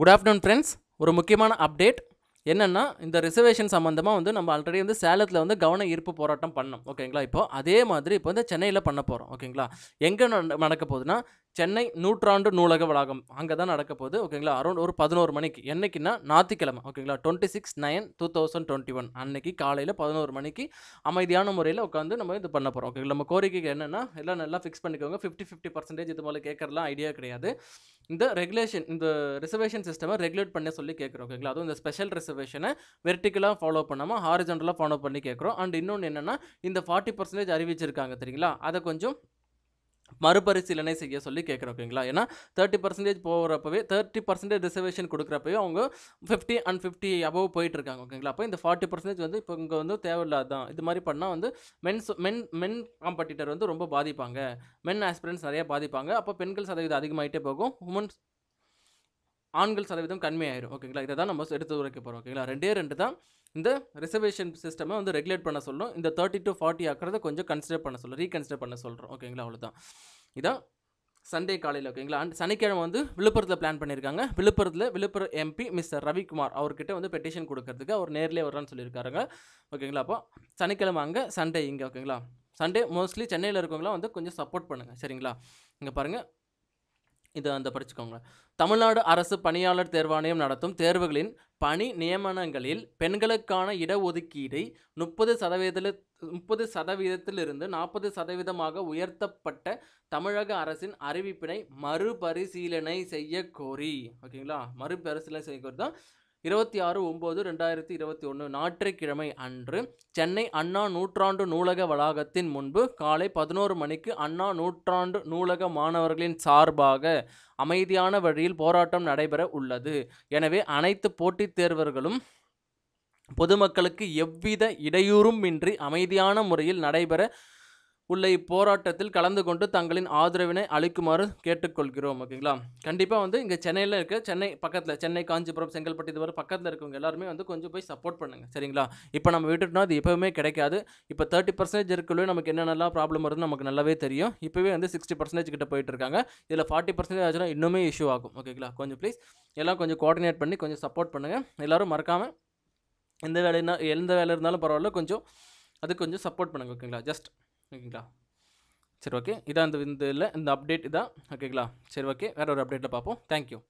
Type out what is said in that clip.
good afternoon friends ஒரு முக்கியமான update என்னென்னா இந்த ரிசர்வேஷன் சம்மந்தமாக வந்து நம்ம ஆல்ரெடி வந்து சேலத்தில் வந்து கவன ஈர்ப்பு போராட்டம் பண்ணோம் ஓகேங்களா இப்போ அதே மாதிரி இப்போ வந்து சென்னையில் பண்ண போகிறோம் ஓகேங்களா எங்கே நடக்க போகுதுன்னா சென்னை நூற்றாண்டு நூலக வளாகம் அங்கே தான் நடக்க போகுது ஓகேங்களா அரௌண்ட் ஒரு பதினோரு மணிக்கு என்றைக்குன்னா ஞாத்திக்கிழமை ஓகேங்களா twenty six nine two thousand twenty one அன்னைக்கு காலையில் பதினோரு மணிக்கு அமைதியான முறையில் உட்காந்து நம்ம இது பண்ண போகிறோம் ஓகேங்களா நம்ம கோரிக்கைக்கு என்னென்னா எல்லாம் நல்லா ஃபிக்ஸ் பண்ணிக்கோங்க ஃபிஃப்டி ஃபிஃப்டி பர்சன்டேஜ் இது போல் கேட்கறலாம் ஐடியா கிடையாது இந்த ரெகுலேஷன் இந்த ரிசர்வேஷன் சிஸ்டமை ரெகுலேட் பண்ண சொல்லி கேட்குறோம் ஓகேங்களா அதுவும் இந்த ஸ்பெஷல் ரிசர்வேஷனை வெர்டிக்கலாக ஃபாலோ பண்ணாமல் ஹாரிஜென்டலாக ஃபாலோ பண்ணி கேட்குறோம் அண்ட் இன்னொன்று என்னென்னா இந்த ஃபார்ட்டி பர்சன்டேஜ் அறிவிச்சிருக்காங்க சரிங்களா அதை கொஞ்சம் மறுபரிசீலனை செய்ய சொல்லி கேட்குறோம் ஓகேங்களா ஏன்னா தேர்ட்டி பர்சன்டேஜ் போகிறப்பவே தேர்ட்டி பர்சன்டேஜ் ரிசர்வேஷன் கொடுக்குறப்பவே அவங்க ஃபிஃப்டி அண்ட் ஃபிஃப்டி அபவ் போயிட்டுருக்காங்க ஓகேங்களா அப்போ இந்த ஃபார்ட்டி பர்சன்டேஜ் வந்து இப்போ இங்கே வந்து தேவையில்லாதான் இது மாதிரி பண்ணால் வந்து மென்ஸ் மென் மென் காம்படிட்டர் வந்து ரொம்ப பாதிப்பாங்க மென் ஆஸ்பிரன்ஸ் நிறைய பாதிப்பாங்க அப்போ பெண்கள் சதவீதம் அதிகமாகிட்டே போகும் உமன்ஸ் ஆண்கள் சதவீதம் கம்மியாயிரும் ஓகேங்களா இதை தான் நம்ம எடுத்து உரைக்க போகிறோம் ஓகேங்களா ரெண்டே ரெண்டு தான் இந்த ரிசர்வேஷன் சிஸ்டமை வந்து ரெகுலேட் பண்ண சொல்லணும் இந்த தேர்ட்டி டு ஃபார்ட்டி ஆக்கிறத கொஞ்சம் கன்சிடர் பண்ண சொல்லணும் ரீகன்சிடர் பண்ண சொல்கிறோம் ஓகேங்களா அவ்வளோதான் இதான் சண்டே காலையில் ஓகேங்களா அண்ட் சனிக்கிழமை வந்து விழுப்புரத்தில் பிளான் பண்ணியிருக்காங்க விழுப்புரத்தில் விழுப்புரம் எம்பி மிஸ்டர் ரவிக்குமார் அவர்கிட்ட வந்து பெட்டிஷன் கொடுக்கறதுக்கு அவர் நேரிலே வர்றான்னு சொல்லியிருக்காருங்க ஓகேங்களா அப்போ சனிக்கிழமை அங்கே சண்டே இங்கே ஓகேங்களா சண்டே மோஸ்ட்லி சென்னையில் இருக்கவங்களாம் வந்து கொஞ்சம் சப்போர்ட் பண்ணுங்கள் சரிங்களா இங்கே பாருங்கள் இதை அந்த படிச்சுக்கோங்க தமிழ்நாடு அரசு பணியாளர் தேர்வாணையம் நடத்தும் தேர்வுகளின் பணி நியமனங்களில் பெண்களுக்கான இடஒதுக்கீடை முப்பது சதவீதத்தில் முப்பது சதவீதத்திலிருந்து நாற்பது சதவீதமாக உயர்த்தப்பட்ட தமிழக அரசின் அறிவிப்பினை மறுபரிசீலனை செய்ய கோரி ஓகேங்களா மறுபரிசீலனை செய்ய கோரி தான் இருபத்தி ஆறு ஒம்பது ரெண்டாயிரத்தி இருபத்தி ஒன்று ஞாயிற்றுக்கிழமை அன்று சென்னை அண்ணா நூற்றாண்டு நூலக வளாகத்தின் முன்பு காலை பதினோரு மணிக்கு அண்ணா நூற்றாண்டு நூலக மாணவர்களின் சார்பாக அமைதியான வழியில் போராட்டம் நடைபெற உள்ளது எனவே அனைத்து போட்டித் தேர்வர்களும் பொதுமக்களுக்கு எவ்வித இடையூறும் இன்றி அமைதியான முறையில் நடைபெற உள்ள இப்போராட்டத்தில் கலந்து கொண்டு தங்களின் ஆதரவினை அளிக்குமாறு கேட்டுக்கொள்கிறோம் ஓகேங்களா கண்டிப்பாக வந்து இங்கே சென்னையில் இருக்க சென்னை பக்கத்தில் சென்னை காஞ்சிபுரம் செங்கல்பட்டு இது வரை பக்கத்தில் இருக்கவங்க எல்லாருமே வந்து கொஞ்சம் போய் சப்போர்ட் பண்ணுங்கள் சரிங்களா இப்போ நம்ம விட்டுட்டோம்னா அது எப்போவுமே கிடைக்காது இப்போ தேர்ட்டி பர்சன்டேஜ் இருக்குள்ளே நமக்கு என்னென்னலாம் ப்ராப்ளம் வருது நமக்கு நல்லாவே தெரியும் இப்போவே வந்து சிக்ஸ்டி பர்சன்டேஜ் கிட்ட போயிட்டு இருக்காங்க இதில் ஃபார்ட்டி பர்சன்டேஜ் ஆச்சுன்னா இன்னுமே இஷ்யூ ஆகும் ஓகேங்களா கொஞ்சம் ப்ளீஸ் எல்லாம் கொஞ்சம் கோஆர்டினேட் பண்ணி கொஞ்சம் சப்போர்ட் பண்ணுங்கள் எல்லோரும் மறக்காமல் எந்த வேலைனா எந்த வேலை இருந்தாலும் பரவாயில்ல கொஞ்சம் அது கொஞ்சம் சப்போர்ட் பண்ணுங்கள் ஓகேங்களா ஜஸ்ட் ஓகேங்களா சரி ஓகே இதான் இந்த இந்த இதில் இந்த அப்டேட் இதான் ஓகேங்களா சரி ஓகே வேறு ஒரு அப்டேட்டில் பார்ப்போம் தேங்க்யூ